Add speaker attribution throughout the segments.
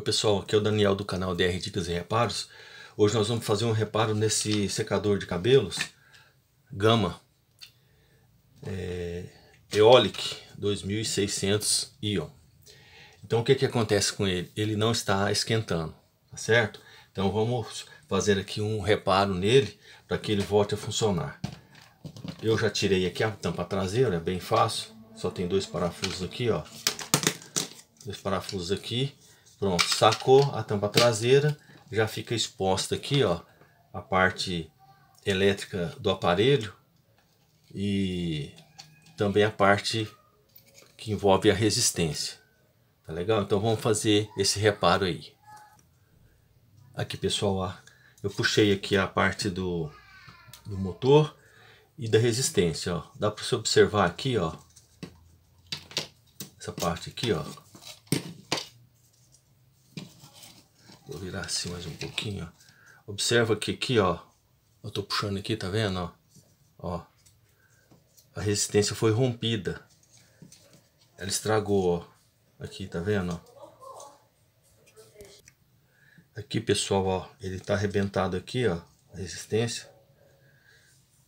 Speaker 1: Pessoal, aqui é o Daniel do canal DR Dicas e Reparos. Hoje nós vamos fazer um reparo nesse secador de cabelos Gama é, Eolic 2600 Ion. Então o que, que acontece com ele? Ele não está esquentando, tá certo? Então vamos fazer aqui um reparo nele para que ele volte a funcionar. Eu já tirei aqui a tampa traseira, é bem fácil. Só tem dois parafusos aqui, ó. Dois parafusos aqui Pronto, sacou a tampa traseira, já fica exposta aqui, ó, a parte elétrica do aparelho e também a parte que envolve a resistência. Tá legal? Então vamos fazer esse reparo aí. Aqui pessoal, eu puxei aqui a parte do, do motor e da resistência, ó. Dá para você observar aqui, ó. Essa parte aqui, ó Vou virar assim mais um pouquinho, Observa que aqui, ó, eu tô puxando aqui, tá vendo, ó? a resistência foi rompida. Ela estragou, ó. Aqui, tá vendo, Aqui, pessoal, ó, ele tá arrebentado aqui, ó, a resistência.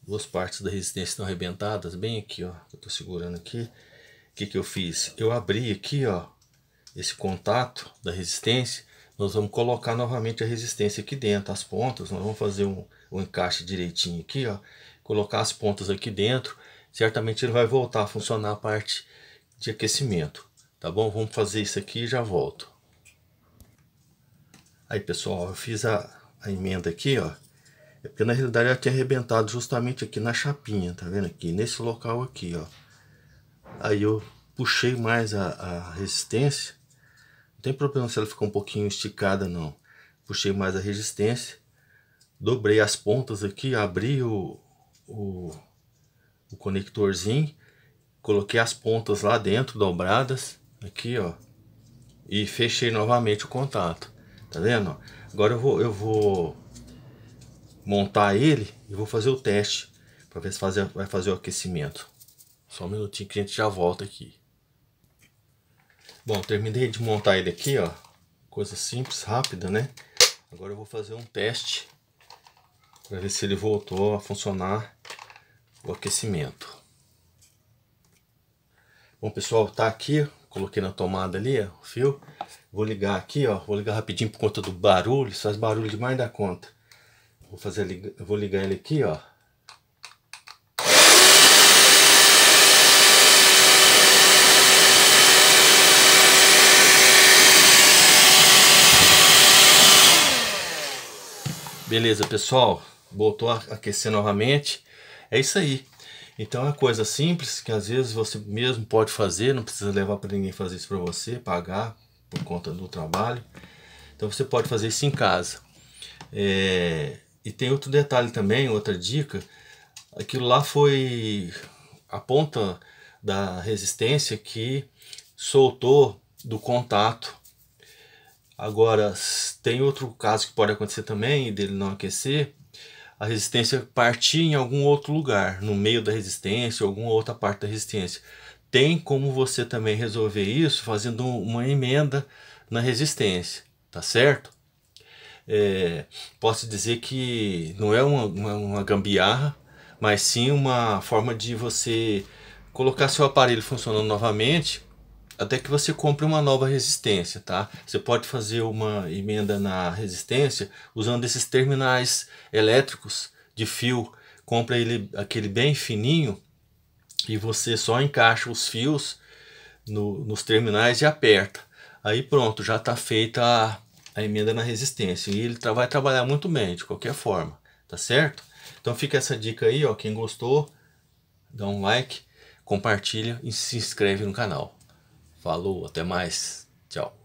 Speaker 1: Duas partes da resistência estão arrebentadas, bem aqui, ó. Eu tô segurando aqui. O que que eu fiz? Eu abri aqui, ó, esse contato da resistência nós vamos colocar novamente a resistência aqui dentro, as pontas, nós vamos fazer um, um encaixe direitinho aqui, ó, colocar as pontas aqui dentro, certamente ele vai voltar a funcionar a parte de aquecimento, tá bom? Vamos fazer isso aqui e já volto. Aí pessoal, eu fiz a, a emenda aqui, ó, é porque na realidade ela tinha arrebentado justamente aqui na chapinha, tá vendo aqui? Nesse local aqui, ó. Aí eu puxei mais a, a resistência não tem problema se ela ficar um pouquinho esticada não. Puxei mais a resistência. Dobrei as pontas aqui, abri o, o, o conectorzinho. Coloquei as pontas lá dentro, dobradas. Aqui, ó. E fechei novamente o contato. Tá vendo? Agora eu vou, eu vou montar ele e vou fazer o teste. para ver se fazer, vai fazer o aquecimento. Só um minutinho que a gente já volta aqui. Bom, terminei de montar ele aqui, ó. Coisa simples, rápida, né? Agora eu vou fazer um teste para ver se ele voltou a funcionar o aquecimento. Bom, pessoal, tá aqui, coloquei na tomada ali, ó, o fio. Vou ligar aqui, ó, vou ligar rapidinho por conta do barulho, isso faz barulho demais da conta. Vou fazer, vou ligar ele aqui, ó. Beleza, pessoal. Voltou a aquecer novamente. É isso aí. Então é coisa simples que às vezes você mesmo pode fazer, não precisa levar para ninguém fazer isso para você, pagar por conta do trabalho. Então você pode fazer isso em casa. É... E tem outro detalhe também, outra dica. Aquilo lá foi a ponta da resistência que soltou do contato. Agora, tem outro caso que pode acontecer também, dele não aquecer, a resistência partir em algum outro lugar, no meio da resistência, ou alguma outra parte da resistência. Tem como você também resolver isso fazendo uma emenda na resistência, tá certo? É, posso dizer que não é uma, uma, uma gambiarra, mas sim uma forma de você colocar seu aparelho funcionando novamente até que você compre uma nova resistência, tá? Você pode fazer uma emenda na resistência usando esses terminais elétricos de fio. Compra ele aquele bem fininho e você só encaixa os fios no, nos terminais e aperta. Aí pronto, já está feita a, a, emenda na resistência. E ele tra vai trabalhar muito bem, de qualquer forma, tá certo? Então fica essa dica aí, ó. Quem gostou, dá um like, compartilha e se inscreve no canal. Falou, até mais. Tchau.